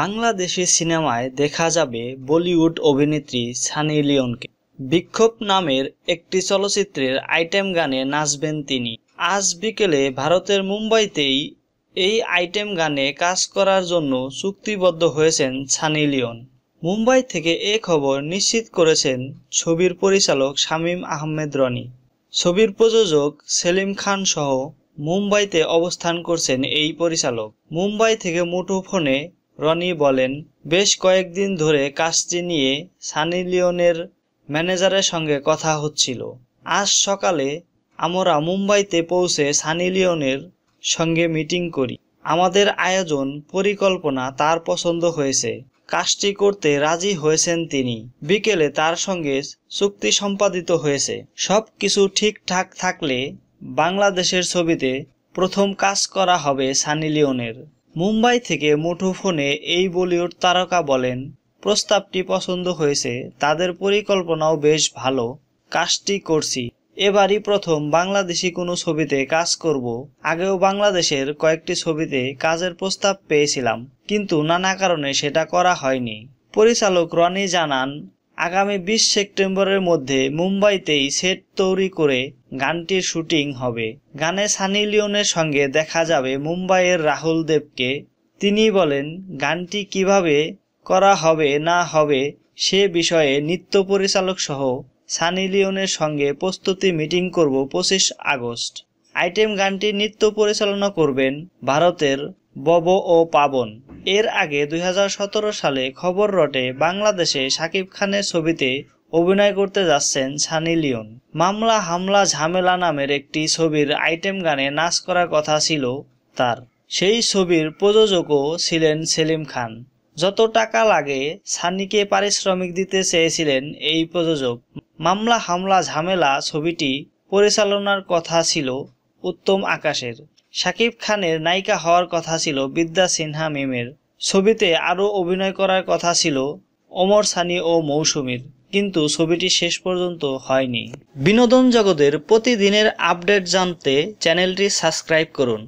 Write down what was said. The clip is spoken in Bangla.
বাংলাদেশি সিনেমায় দেখা যাবে বলিউড অভিনেত্রী সানি লিওনকে বিক্ষোভ নামের একটি চলচ্চিত্রের আইটেম গানে নাচবেন তিনি আজ বিকেলে ভারতের মুম্বাইতেই এই আইটেম গানে কাজ করার জন্য চুক্তিবদ্ধ হয়েছেন সানি লিওন মুম্বাই থেকে এ খবর নিশ্চিত করেছেন ছবির পরিচালক শামীম আহমেদ রনি ছবির প্রযোজক সেলিম খান সহ মুম্বাইতে অবস্থান করছেন এই পরিচালক মুম্বাই থেকে মুঠোফোনে রনি বলেন বেশ কয়েকদিন ধরে কাজটি নিয়ে সানি লিওনের ম্যানেজারের সঙ্গে কথা হচ্ছিল আজ সকালে আমরা মুম্বাইতে পৌঁছে সানি লিওনের সঙ্গে মিটিং করি আমাদের আয়োজন পরিকল্পনা তার পছন্দ হয়েছে কাজটি করতে রাজি হয়েছেন তিনি বিকেলে তার সঙ্গে চুক্তি সম্পাদিত হয়েছে সব কিছু ঠিকঠাক থাকলে বাংলাদেশের ছবিতে প্রথম কাজ করা হবে সানি লিওনের মুম্বাই থেকে মুঠোফোনে এই বলিউড তারকা বলেন প্রস্তাবটি পছন্দ হয়েছে তাদের পরিকল্পনাও বেশ ভালো কাজটি করছি এবারই প্রথম বাংলাদেশি কোনো ছবিতে কাজ করব আগেও বাংলাদেশের কয়েকটি ছবিতে কাজের প্রস্তাব পেয়েছিলাম কিন্তু নানা কারণে সেটা করা হয়নি পরিচালক রনি জানান আগামী বিশ সেপ্টেম্বরের মধ্যে মুম্বাইতেই সেট তৈরি করে গানটির শুটিং হবে গানে সানি লিওনের সঙ্গে দেখা যাবে মুম্বাইয়ের রাহুল দেবকে তিনি বলেন গানটি কিভাবে করা হবে না হবে সে বিষয়ে নৃত্য পরিচালক সহ সানি লিওনের সঙ্গে প্রস্তুতি মিটিং করব পঁচিশ আগস্ট আইটেম গানটি নৃত্য পরিচালনা করবেন ভারতের বব ও পাবন এর আগে দুই সালে খবর রটে বাংলাদেশে শাকিব খানের ছবিতে অভিনয় করতে যাচ্ছেন সানি লিওন মামলা হামলা ঝামেলা নামের একটি ছবির আইটেম গানে নাচ করার কথা ছিল তার সেই ছবির প্রযোজকও ছিলেন সেলিম খান যত টাকা লাগে সানিকে পারিশ্রমিক দিতে চেয়েছিলেন এই প্রযোজক মামলা হামলা ঝামেলা ছবিটি পরিচালনার কথা ছিল উত্তম আকাশের শাকিব খানের নায়িকা হওয়ার কথা ছিল বিদ্যা সিনহা মিমের ছবিতে আরও অভিনয় করার কথা ছিল ওমর সানি ও মৌসুমীর কিন্তু ছবিটি শেষ পর্যন্ত হয়নি বিনোদন জগতের প্রতিদিনের আপডেট জানতে চ্যানেলটি সাবস্ক্রাইব করুন